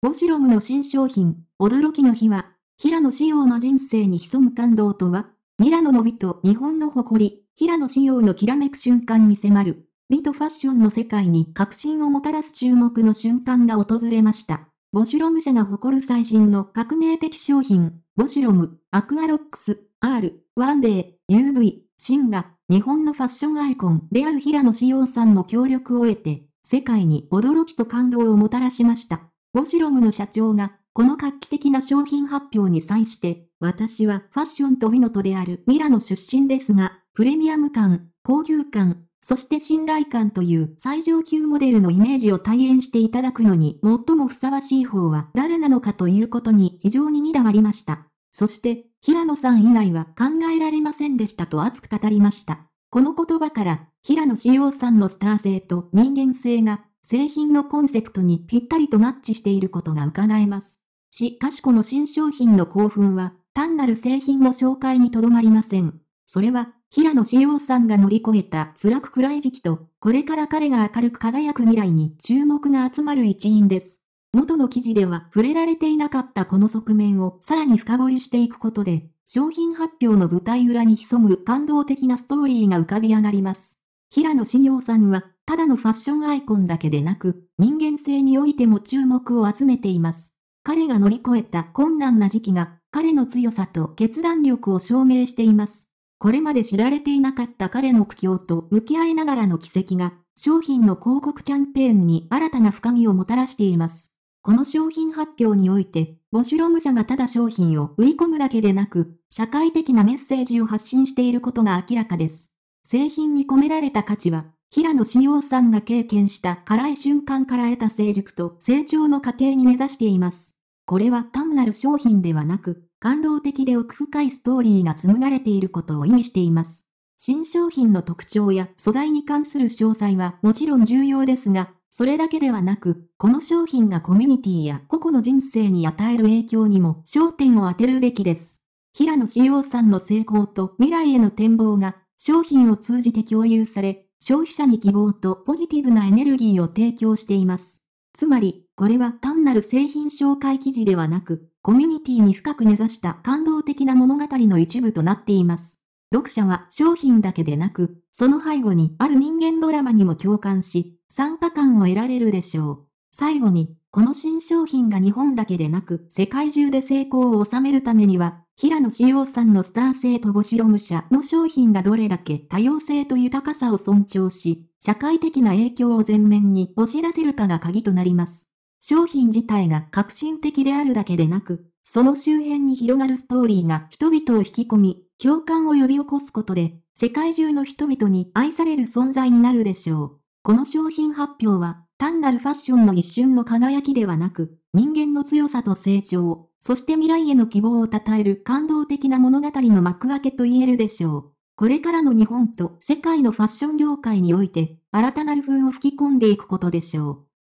ボシロムの新商品、驚きの日は、平野紫耀の人生に潜む感動とは、ミラノの美と日本の誇り、平野紫耀のきらめく瞬間に迫る、美とファッションの世界に革新をもたらす注目の瞬間が訪れました。ボシロム社が誇る最新の革命的商品、ボシロム、アクアロックス、R、ワンデー、UV、シンが、日本のファッションアイコンである平野紫耀さんの協力を得て、世界に驚きと感動をもたらしました。ボシロムの社長が、この画期的な商品発表に際して、私はファッションと美ノとであるミラノ出身ですが、プレミアム感、高級感、そして信頼感という最上級モデルのイメージを体現していただくのに最もふさわしい方は誰なのかということに非常に2だわりました。そして、平野さん以外は考えられませんでしたと熱く語りました。この言葉から、平野志陽さんのスター性と人間性が製品のコンセプトにぴったりとマッチしていることが伺えます。しかしこの新商品の興奮は、単なる製品の紹介にとどまりません。それは、平野志陽さんが乗り越えた辛く暗い時期と、これから彼が明るく輝く未来に注目が集まる一因です。元の記事では触れられていなかったこの側面をさらに深掘りしていくことで、商品発表の舞台裏に潜む感動的なストーリーが浮かび上がります。平野志陽さんは、ただのファッションアイコンだけでなく、人間性においても注目を集めています。彼が乗り越えた困難な時期が、彼の強さと決断力を証明しています。これまで知られていなかった彼の苦境と向き合いながらの奇跡が、商品の広告キャンペーンに新たな深みをもたらしています。この商品発表において、ボシュロム社がただ商品を売り込むだけでなく、社会的なメッセージを発信していることが明らかです。製品に込められた価値は、平野紫陽さんが経験した辛い瞬間から得た成熟と成長の過程に目指しています。これは単なる商品ではなく、感動的で奥深いストーリーが紡がれていることを意味しています。新商品の特徴や素材に関する詳細はもちろん重要ですが、それだけではなく、この商品がコミュニティや個々の人生に与える影響にも焦点を当てるべきです。平野紫陽さんの成功と未来への展望が商品を通じて共有され、消費者に希望とポジティブなエネルギーを提供しています。つまり、これは単なる製品紹介記事ではなく、コミュニティに深く根ざした感動的な物語の一部となっています。読者は商品だけでなく、その背後にある人間ドラマにも共感し、参加感を得られるでしょう。最後に、この新商品が日本だけでなく、世界中で成功を収めるためには、平野志耀さんのスター性とボシロム社の商品がどれだけ多様性と豊かさを尊重し、社会的な影響を前面に押し出せるかが鍵となります。商品自体が革新的であるだけでなく、その周辺に広がるストーリーが人々を引き込み、共感を呼び起こすことで、世界中の人々に愛される存在になるでしょう。この商品発表は、単なるファッションの一瞬の輝きではなく、人間の強さと成長、そして未来への希望を称える感動的な物語の幕開けと言えるでしょう。これからの日本と世界のファッション業界において、新たなる風を吹き込んでいくことでしょう。